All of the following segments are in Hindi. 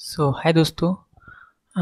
सो so, हाय दोस्तों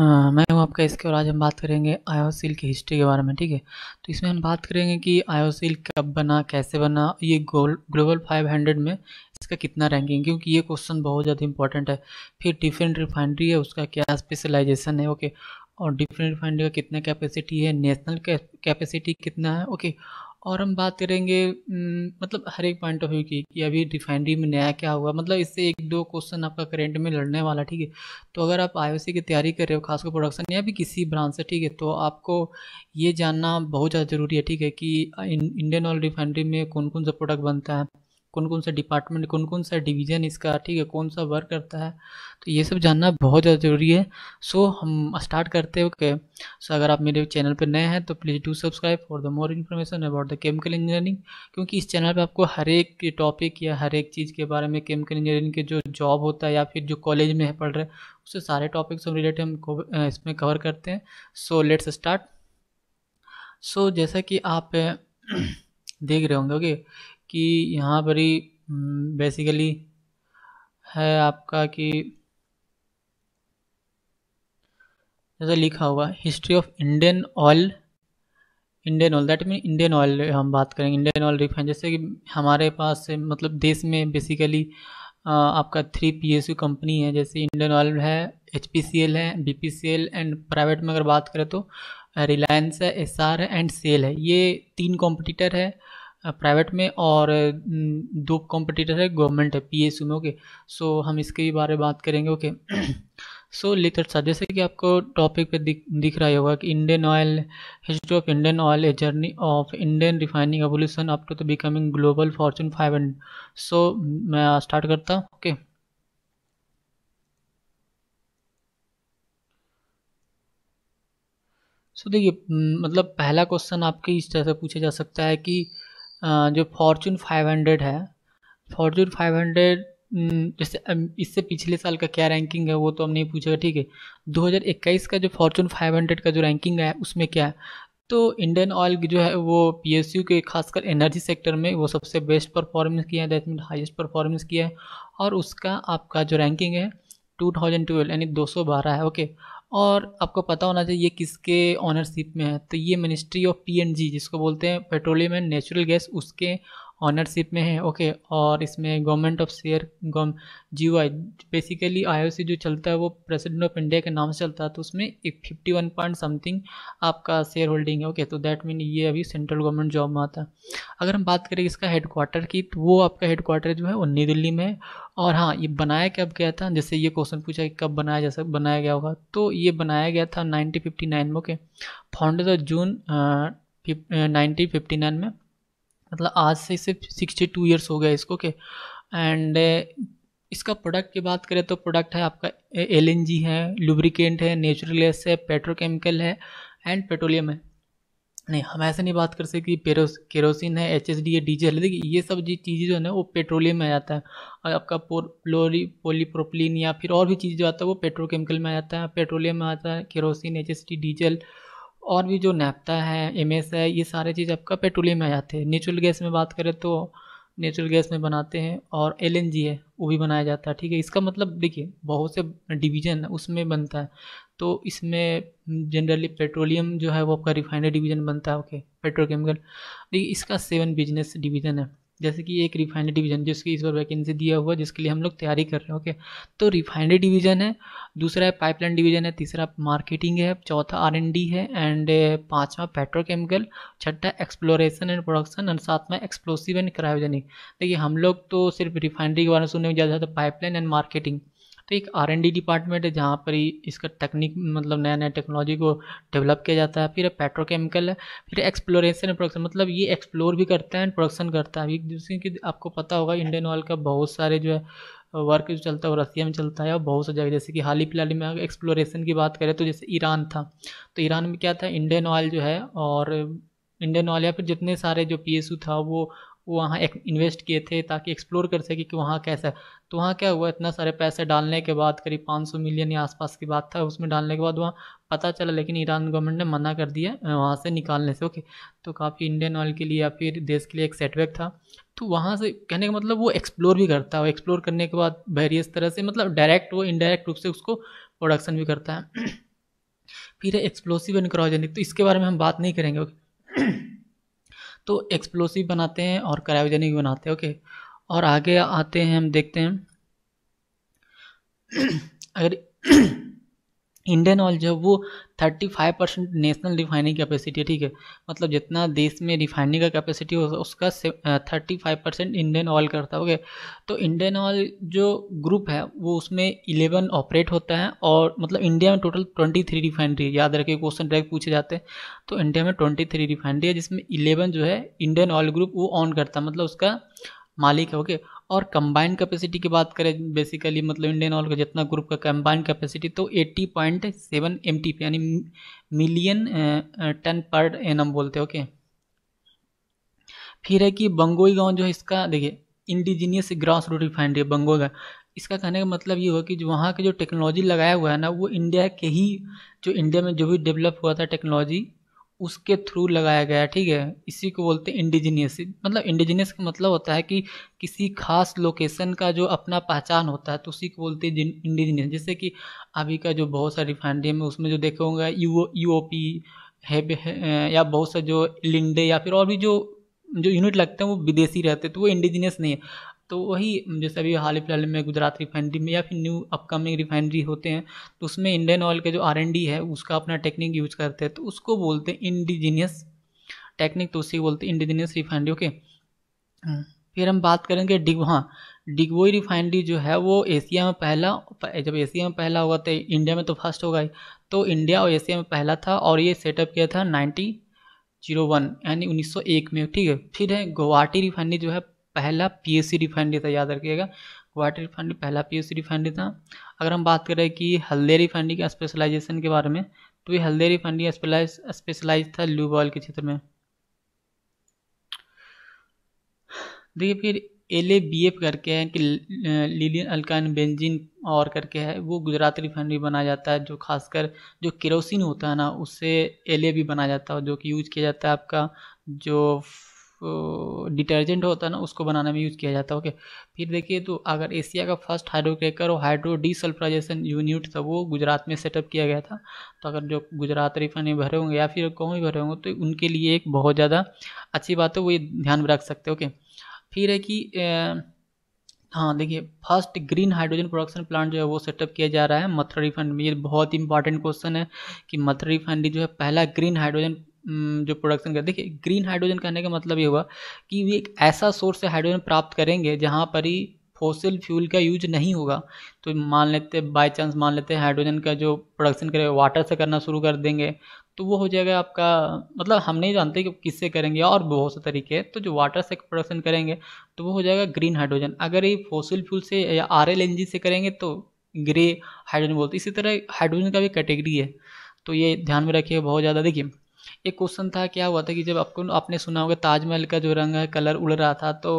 आ, मैं हूं आपका इसके और आज हम बात करेंगे आयो सील की हिस्ट्री के बारे में ठीक है तो इसमें हम बात करेंगे कि आयो सील कब बना कैसे बना ये गोल ग्लोबल फाइव हंड्रेड में इसका कितना रैंकिंग क्योंकि ये क्वेश्चन बहुत ज़्यादा इंपॉर्टेंट है फिर डिफरेंट रिफाइनरी है उसका क्या स्पेशलाइजेशन है ओके और डिफरेंट रिफाइनरी का कितना कैपेसिटी है नेशनल कैपेसिटी कितना है ओके और हम बात करेंगे मतलब हर एक पॉइंट ऑफ व्यू की कि अभी रिफाइनरी में नया क्या हुआ मतलब इससे एक दो क्वेश्चन आपका करेंट में लड़ने वाला ठीक है तो अगर आप आई की तैयारी कर रहे हो खासकर प्रोडक्शन या भी किसी ब्रांच से ठीक है तो आपको ये जानना बहुत ज़्यादा ज़रूरी है ठीक है कि इंडियन ऑयल रिफाइनरी में कौन कौन सा प्रोडक्ट बनता है कौन कौन सा डिपार्टमेंट कौन कौन सा डिवीज़न इसका ठीक है कौन सा वर्क करता है तो ये सब जानना बहुत ज़्यादा ज़रूरी है सो so, हम स्टार्ट करते हैं ओके सो अगर आप मेरे चैनल पर नए हैं तो please do subscribe for the more information about the chemical engineering क्योंकि इस चैनल पर आपको हर एक टॉपिक या हर एक चीज़ के बारे में केमिकल इंजीनियरिंग के जो जॉब होता है या फिर जो कॉलेज में है पढ़ रहे उससे सारे टॉपिक्स हम रिलेटेड हम इसमें कवर करते हैं सो लेट्स स्टार्ट सो जैसा कि आप देख रहे होंगे ओके कि यहाँ पर ही बेसिकली हम्म, है आपका कि जैसे लिखा हुआ history of Indian Oil Indian Oil that mean Indian Oil हम बात करेंगे इंडियन ऑयल रिफाइन जैसे कि हमारे पास मतलब देश में बेसिकली आपका three P S U company है जैसे इंडियन ऑयल है एच पी सी एल है B P C L and private में अगर बात करें तो रिलायंस है एस आर है एंड सेल है ये तीन कॉम्पिटिटर है प्राइवेट में और दो कॉम्पिटिटर है गवर्नमेंट है पी एस यू में ओके सो हम इसके बारे में बात करेंगे ओके सो लेटर सा जैसे कि आपको टॉपिक पे दिख दिख रहा होगा कि Indian Oil history of Indian Oil a journey of Indian refining evolution up to the becoming global Fortune five so मैं स्टार्ट करता हूँ ओके सो देखिए मतलब पहला क्वेश्चन आपके इस तरह से पूछा जा सकता है कि जो फॉर्चून 500 है फॉर्चून 500 जैसे इससे पिछले साल का क्या रैंकिंग है वो तो हम नहीं पूछेगा ठीक है 2021 का जो फॉर्चून 500 का जो रैंकिंग है उसमें क्या है तो इंडियन ऑयल जो है वो यू के खासकर एनर्जी सेक्टर में वो सबसे बेस्ट परफॉर्मेंस किया है दैट मीन हाइस्ट परफॉर्मेंस किया है और उसका आपका जो रैंकिंग है 2012 यानी 212 है ओके और आपको पता होना चाहिए ये किसके ऑनरशिप में है तो ये मिनिस्ट्री ऑफ पीएनजी जिसको बोलते हैं पेट्रोलियम एंड नेचुरल गैस उसके ऑनरशिप में है ओके और इसमें government of share G I basically I जो चलता है वो प्रेसिडेंट ऑफ इंडिया के नाम से चलता है तो उसमें एक फिफ्टी वन पॉइंट समथिंग आपका शेयर होल्डिंग है ओके तो दैट मीन ये अभी सेंट्रल गवर्नमेंट जॉब में आता है अगर हम बात करें इसका हेडक्वार्टर की तो वो आपका हेडक्वार्टर जो है वो नई दिल्ली में है और हाँ ये बनाया कब गया था जैसे ये क्वेश्चन पूछा कि कब बनाया जैसा बनाया गया होगा तो ये बनाया गया था नाइनटीन फिफ्टी नाइन में okay founded June nineteen fifty nine में मतलब आज से सिर्फ सिक्सटी टू ईयर्स हो गया इसको के एंड uh, इसका प्रोडक्ट की बात करें तो प्रोडक्ट है आपका एल है लुब्रिकेंट है नेचुरल गैस है पेट्रोकेमिकल है एंड पेट्रोलियम है नहीं हम ऐसे नहीं बात कर सकते कि केरोसिन है एच एस डी है डीजल है देखिए ये सब जी चीज़ें जो है ना वो पेट्रोलियम में आ जाता है और आपका पोलोरी पोलीप्रोपलिन या फिर और भी चीज़ जो आता है वो पेट्रोकेमिकल में आ जाता है पेट्रोलियम में आता है kerosene H S D diesel और भी जो नेपता है एस है ये सारे चीज़ आपका पेट्रोलियम में आ जाते हैं नेचुरल गैस में बात करें तो नेचुरल गैस में बनाते हैं और एल है वो भी बनाया जाता है ठीक है इसका मतलब देखिए बहुत से डिवीज़न उसमें बनता है तो इसमें जनरली पेट्रोलियम जो है वो आपका रिफाइनरी डिवीज़न बनता है ओके पेट्रोकेमिकल देखिए इसका सेवन बिजनेस डिवीज़न है जैसे कि एक रिफाइनरी डिवीजन जिसकी इस बार वैकेंसी दिया हुआ जिसके लिए हम लोग तैयारी कर रहे हैं ओके तो रिफाइनरी डिवीजन है दूसरा है पाइपलाइन डिवीजन है तीसरा मार्केटिंग है चौथा आर है एंड पाँचवा पेट्रोकेमिकल छठा एक्सप्लोरेशन एंड प्रोडक्शन एंड सातवा एक्सप्लोसिव एंड क्रायोजेनिक देखिए हम लोग तो सिर्फ रिफाइनरी के बारे में सुनने में ज़्यादा पाइपलाइन एंड मार्केटिंग तो एक आर एन डी डिपार्टमेंट है जहाँ पर ही इसका टेक्निक मतलब नया नया टेक्नोलॉजी को डेवलप किया जाता है फिर पेट्रोकेमिकल है फिर एक्सप्लोरेशन एंड प्रोडक्शन मतलब ये एक्सप्लोर भी करता है एंड प्रोडक्शन करता है अभी जैसे कि आपको पता होगा इंडियन ऑयल का बहुत सारे जो है वर्क जो चलता है वो रसिया में चलता है और बहुत सारी जगह जैसे कि हाल ही फिलहाल में अगर एक्सप्लोरेशन की बात करें तो जैसे ईरान था तो ईरान में क्या था इंडियन ऑयल जो है और इंडियन ऑयल या फिर जितने सारे जो पी था वो वो वहाँ एक इन्वेस्ट किए थे ताकि एक्सप्लोर कर सके कि वहाँ कैसा है तो वहाँ क्या हुआ इतना सारे पैसे डालने के बाद करीब 500 मिलियन या आसपास की बात था उसमें डालने के बाद वहाँ पता चला लेकिन ईरान गवर्नमेंट ने मना कर दिया वहाँ से निकालने से ओके तो काफ़ी इंडियन ऑयल के लिए या फिर देश के लिए एक सेटबैक था तो वहाँ से कहने का मतलब वो एक्सप्लोर भी करता है और एक्सप्लोर करने के बाद वेरियस तरह से मतलब डायरेक्ट वो इनडायरेक्ट रूप से उसको प्रोडक्शन भी करता है फिर है एक्सप्लोसिव एंड क्रायोजेनिक तो इसके बारे में हम बात नहीं करेंगे ओके तो एक्सप्लोसिव बनाते हैं और क्रायोजेनिक बनाते हैं ओके और आगे आते हैं हम देखते हैं अगर इंडियन ऑयल जो है वो 35 परसेंट नेशनल रिफाइनिंग कैपेसिटी है ठीक है मतलब जितना देश में रिफाइनिंग का कैपेसिटी होता है उसका thirty five percent Indian Oil करता है ओके तो इंडियन ऑयल जो ग्रुप है वो उसमें इलेवन ऑपरेट होता है और मतलब इंडिया में टोटल ट्वेंटी थ्री रिफाइनरी याद रखिए क्वेश्चन डायरेक्ट पूछे जाते हैं तो इंडिया में ट्वेंटी थ्री रिफाइनरी है जिसमें इलेवन जो है इंडियन ऑयल ग्रुप वो ऑन करता है मतलब उसका मालिक है ओके और कंबाइन कैपेसिटी की बात करें बेसिकली मतलब इंडियन ऑयल का जितना ग्रुप का कंबाइन कैपेसिटी तो 80.7 पॉइंट सेवन एम टी यानी मिलियन टन पर एनम बोलते हैं ओके फिर है कि बंगोई गांव जो है इसका देखिए इंडिजीनियस ग्रास रूट रिफाइनरी है बंगोई गांव इसका कहने का मतलब ये हुआ कि जो वहाँ के जो टेक्नोलॉजी लगाया हुआ है ना वो इंडिया के ही जो इंडिया में जो भी डेवलप हुआ था टेक्नोलॉजी उसके थ्रू लगाया गया है ठीक है इसी को बोलते हैं इंडिजीनियस मतलब इंडिजीनियस का मतलब होता है कि किसी खास लोकेशन का जो अपना पहचान होता है तो उसी को बोलते हैं इंडिजीनियस जैसे कि अभी का जो बहुत सारी रिफाइनरी है उसमें जो देखे होंगे यू ओ पी है, या बहुत सा जो लिंडे या फिर और भी जो जो यूनिट लगते हैं वो विदेशी रहते हैं तो वो इंडिजीनियस नहीं है तो वही जैसे अभी हाल ही फिलहाल में गुजरात रिफाइनरी में या फिर न्यू अपकमिंग रिफाइनरी होते हैं तो उसमें इंडियन ऑयल के जो आर है उसका अपना टेक्निक यूज करते हैं तो उसको बोलते हैं इंडिजीनियस टेक्निक तो उसी बोलते हैं इंडिजीनियस रिफाइनरी ओके फिर हम बात करेंगे डिग हाँ रिफाइनरी जो है वो एशिया में पहला जब एशिया में पहला होगा तो इंडिया में तो फर्स्ट होगा ही तो इंडिया और एशिया में पहला था और ये सेटअप किया था नाइन्टी जीरो वन यानी उन्नीस सौ एक में ठीक है फिर है गुवाहाटी रिफाइनरी जो है पहला पीएससी रिफाइनरी था याद रखिएगा वाटर रिफाइनरी पहला पीएससी रिफाइनरी था अगर हम बात करें कि हल्दिया रिफाइनरी के स्पेशलाइजेशन के बारे में तो ये हल्दिया रिफाइनरी स्पेशलाइज था लूब ऑयल के क्षेत्र में देखिए फिर एल ए बी एफ करके है कि लिलियन अल्काइन बेंजिन और करके है वो गुजरात रिफाइनरी बनाया जाता है जो खासकर जो केरोसिन होता है ना उससे एल ए भी बनाया जाता है जो कि यूज किया जाता है आपका जो डिटर्जेंट होता है ना उसको बनाने में यूज़ किया जाता है ओके फिर देखिए तो अगर एशिया का फर्स्ट हाइड्रोक्रेकर और हाइड्रो डिसल्फ्राइजेशन यूनिट था वो गुजरात में सेटअप किया गया था तो अगर जो गुजरात रिफाइनरी भरे होंगे या फिर कहीं भरे होंगे तो उनके लिए एक बहुत ज़्यादा अच्छी बात है वो ये ध्यान में रख सकते ओके फिर है कि ए, हाँ देखिए first green hydrogen production plant जो है वो सेटअप किया जा रहा है मथुरा रिफाइनरी ये बहुत इंपॉर्टेंट क्वेश्चन है कि मथुरा रिफाइनरी जो है पहला ग्रीन हाइड्रोजन हम्म, जो प्रोडक्शन कर देखिए ग्रीन हाइड्रोजन कहने का मतलब ये हुआ कि वे एक ऐसा सोर्स से हाइड्रोजन प्राप्त करेंगे जहाँ पर ही फोसिल फ्यूल का यूज नहीं होगा तो मान लेते बाय चांस मान लेते हैं हाइड्रोजन का जो प्रोडक्शन करेगा वाटर से करना शुरू कर देंगे तो वो हो जाएगा आपका मतलब हम नहीं जानते कि किससे करेंगे और बहुत से तरीके हैं तो जो वाटर से प्रोडक्शन करेंगे तो वो हो जाएगा ग्रीन हाइड्रोजन अगर ये फोसिल फ्यूल से या आर एल से करेंगे तो ग्रे हाइड्रोजन बोलते इसी तरह हाइड्रोजन का भी कैटेगरी है तो ये ध्यान में रखिए बहुत ज़्यादा देखिए एक क्वेश्चन था क्या हुआ था कि जब आपको आपने सुना होगा ताजमहल का जो रंग है कलर उड़ रहा था तो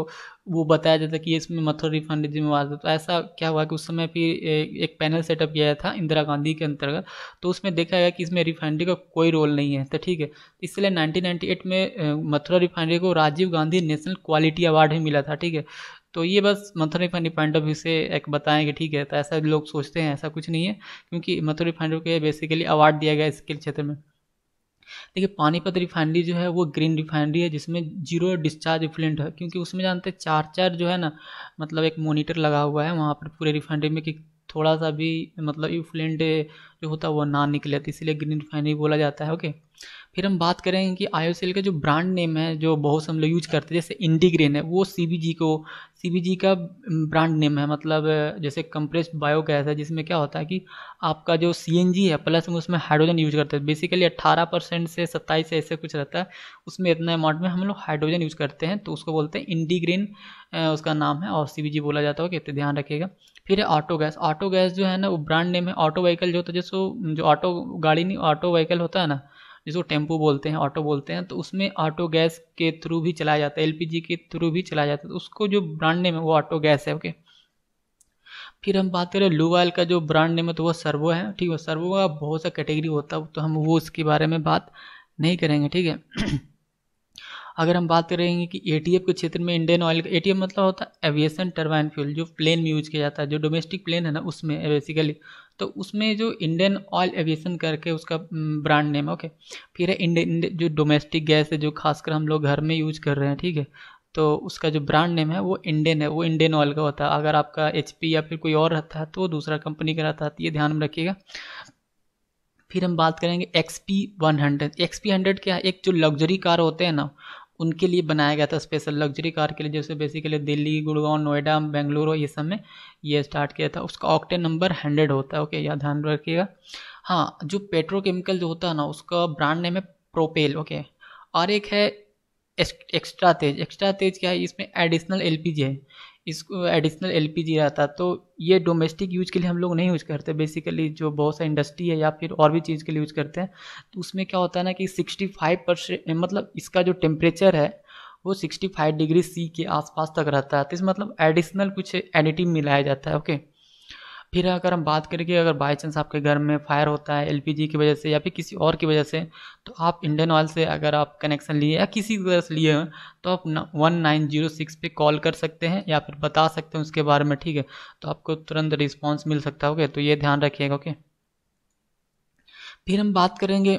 वो बताया जाता कि इसमें मथुरा रिफाइनरी जिम्मेवार था तो ऐसा क्या हुआ कि उस समय फिर एक पैनल सेटअप किया था इंदिरा गांधी के अंतर्गत तो उसमें देखा गया कि इसमें रिफाइनरी का कोई रोल नहीं है तो ठीक है इसलिए 1998 में मथुरा रिफाइनरी को Rajiv Gandhi national quality award भी मिला था ठीक है तो ये बस Mathura refinery point of view से एक बताएं कि ठीक है तो ऐसा लोग सोचते हैं ऐसा कुछ नहीं है क्योंकि मथुरा रिफाइनरी को बेसिकली अवार्ड दिया गया इसके क्षेत्र में देखिए पानीपत रिफाइनरी जो है वो ग्रीन रिफाइनरी है जिसमें जीरो डिस्चार्ज इफ्लेंट है क्योंकि उसमें जानते हैं चार चार जो है ना मतलब एक मोनीटर लगा हुआ है वहाँ पर पूरे रिफाइनरी में कि थोड़ा सा भी मतलब इफ्लेंट जो होता है वो ना निकले तो इसीलिए ग्रीन रिफाइनरी बोला जाता है ओके okay? फिर हम बात करेंगे कि आयोसेल का जो ब्रांड नेम है जो बहुत से हम लोग यूज करते हैं जैसे इंडीग्रेन है वो सी को सी का ब्रांड नेम है मतलब जैसे कंप्रेस्ड बायोगैस है जिसमें क्या होता है कि आपका जो सी है प्लस हम उसमें हाइड्रोजन यूज करते हैं बेसिकली अट्ठारह परसेंट से सत्ताईस ऐसे कुछ रहता है उसमें इतना अमाउंट में हम लोग हाइड्रोजन यूज करते हैं तो उसको बोलते हैं इंडीग्रीन उसका नाम है और सी बोला जाता है कि ध्यान रखिएगा फिर ऑटो गैस ऑटो गैस जो है ना वो ब्रांड नेम है ऑटो व्हीकल जो होता है जैसे जो ऑटो गाड़ी नहीं ऑटो व्हीकल होता है ना जिसको टेम्पो बोलते हैं ऑटो बोलते हैं तो उसमें ऑटो गैस के थ्रू भी चलाया जाता है एल के थ्रू भी चलाया जाता है तो उसको जो ब्रांड नेम है वो ऑटो गैस है ओके फिर हम बात करें लूवाइल का जो ब्रांड नेम है तो वो सर्वो है ठीक है सर्वो का बहुत सा कैटेगरी होता है तो हम वो उसके बारे में बात नहीं करेंगे ठीक है अगर हम बात करेंगे कि ए के क्षेत्र में इंडियन ऑयल का ए मतलब होता है एविएशन टर्बाइन फ्यूल जो प्लेन में यूज किया जाता है जो डोमेस्टिक प्लेन है ना उसमें बेसिकली तो उसमें जो इंडियन ऑयल एविएशन करके उसका ब्रांड नेम है ओके फिर है इंडियन जो डोमेस्टिक गैस है जो खासकर हम लोग घर में यूज कर रहे हैं ठीक है तो उसका जो ब्रांड नेम है वो इंडियन है वो इंडियन ऑयल का होता है अगर आपका एच या फिर कोई और रहता है तो दूसरा कंपनी का रहता है तो ये ध्यान में रखिएगा फिर हम बात करेंगे X P one hundred X P hundred क्या है एक जो लग्जरी कार होते हैं ना उनके लिए बनाया गया था स्पेशल लग्जरी कार के लिए जैसे बेसिकली दिल्ली गुड़गांव नोएडा बेंगलुरु ये सब में ये स्टार्ट किया था उसका ऑक्टेन नंबर हंड्रेड होता है ओके या ध्यान रखिएगा हाँ जो पेट्रोकेमिकल जो होता है ना उसका ब्रांड नेम है प्रोपेल ओके और एक है एक्स्ट्रा तेज एक्स्ट्रा तेज क्या है इसमें एडिशनल एलपीजी है इसको एडिशनल जी रहता तो ये डोमेस्टिक यूज के लिए हम लोग नहीं यूज़ करते बेसिकली जो बहुत सा इंडस्ट्री है या फिर और भी चीज़ के लिए यूज़ करते हैं तो उसमें क्या होता है ना कि सिक्सटी फाइव परसेंट मतलब इसका जो टेम्परेचर है वो 65 डिग्री सी के आसपास तक रहता है तो इस मतलब एडिशनल कुछ एडिटिव मिलाया जाता है ओके फिर अगर हम बात करें कि अगर बाई चांस आपके घर में फायर होता है एल की वजह से या फिर किसी और की वजह से तो आप इंडियन ऑयल से अगर आप कनेक्शन लिए या किसी वजह से लिए हैं तो आप वन नाइन जीरो सिक्स पर कॉल कर सकते हैं या फिर बता सकते हैं उसके बारे में ठीक है तो आपको तुरंत रिस्पॉन्स मिल सकता है ओके तो ये ध्यान रखिएगा ओके फिर हम बात करेंगे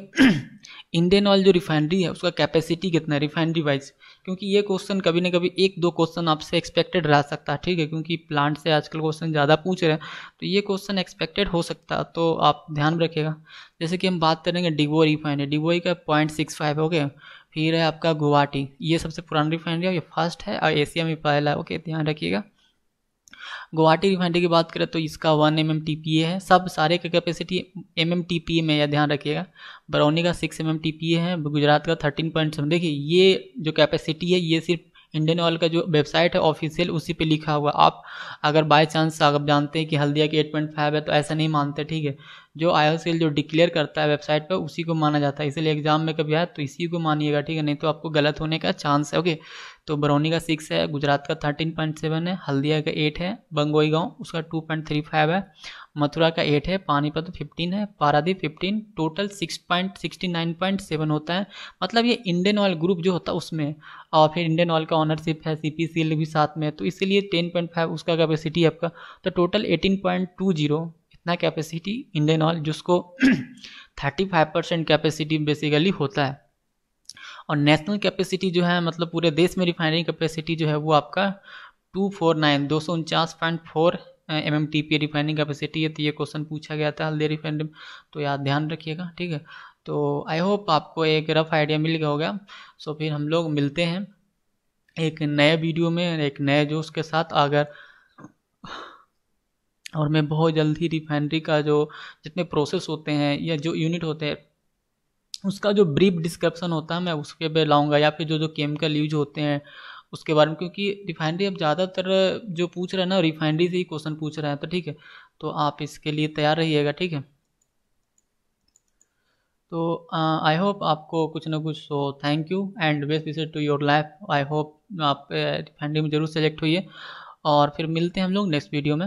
इंडियन ऑयल जो रिफाइनरी है उसका कैपेसिटी कितना है रिफाइनरी वाइज क्योंकि ये क्वेश्चन कभी ना कभी एक दो क्वेश्चन आपसे एक्सपेक्टेड रह सकता है ठीक है क्योंकि प्लांट से आजकल क्वेश्चन ज़्यादा पूछ रहे हैं तो ये क्वेश्चन एक्सपेक्टेड हो सकता है तो आप ध्यान रखिएगा जैसे कि हम बात करेंगे डिगो रिफाइनरी डिगोई का पॉइंट सिक्स फाइव ओके फिर है आपका गुवाहाटी ये सबसे पुरानी रिफाइनरी है ये फर्स्ट है और एशिया में पहला है ओके ध्यान रखिएगा गुवाहाटी रिफाइनरी की बात करें तो इसका one M M T P A है सब सारे का capacity M M T P A में यह ध्यान रखिएगा बरौनी का six M M T P A है गुजरात का थर्टीन पॉइंट सेवन देखिए ये जो कैपेसिटी है ये सिर्फ इंडियन ऑयल का जो वेबसाइट है ऑफिशियल उसी पे लिखा हुआ आप अगर बाय चांस आप जानते हैं कि हल्दिया की एट पॉइंट फाइव है तो ऐसा नहीं मानते ठीक है जो आई सेल जो डिक्लेयर करता है वेबसाइट पर उसी को माना जाता है इसलिए एग्जाम में कभी आया तो इसी को मानिएगा ठीक है नहीं तो आपको गलत होने का चांस है ओके तो बरौनी का सिक्स है गुजरात का थर्टीन पॉइंट सेवन है हल्दिया का एट है बंगोई गांव उसका टू पॉइंट थ्री फाइव है मथुरा का एट है पानीपत फिफ्टीन है Paradip fifteen total six point sixty nine point seven होता है मतलब ये इंडियन ऑयल ग्रुप जो होता है उसमें और फिर इंडियन ऑयल का ऑनरशिप है सी पी भी साथ में है तो इसीलिए टेन पॉइंट फाइव उसका कैपेसिटी है आपका तो total eighteen point two zero इतना कैपेसिटी इंडियन ऑयल जिसको 35 परसेंट कैपेसिटी बेसिकली होता है और नेशनल कैपेसिटी जो है मतलब पूरे देश में रिफाइनरी कैपेसिटी जो है वो आपका टू फोर नाइन दो सौ उनचास point four M M T P refining capacity है तो ये क्वेश्चन पूछा गया था हल्दी रिफाइनरी तो याद ध्यान रखिएगा ठीक है तो आई होप आपको एक रफ आइडिया मिल गया होगा सो फिर हम लोग मिलते हैं एक नए वीडियो में एक नए जोश के साथ अगर और मैं बहुत जल्द ही रिफाइनरी का जो जितने प्रोसेस होते हैं या जो यूनिट होते हैं उसका जो ब्रीफ डिस्क्रिप्शन होता है मैं उसके पे लाऊंगा या फिर जो जो केमिकल यूज होते हैं उसके बारे में क्योंकि रिफाइनरी अब ज़्यादातर जो पूछ रहे हैं ना रिफाइनरी से ही क्वेश्चन पूछ रहे हैं तो ठीक है तो आप इसके लिए तैयार रहिएगा ठीक है तो आई होप आपको कुछ ना कुछ so thank you and best wishes to your life I hope आप रिफाइनरी में ज़रूर सेलेक्ट है और फिर मिलते हैं हम लोग नेक्स्ट वीडियो में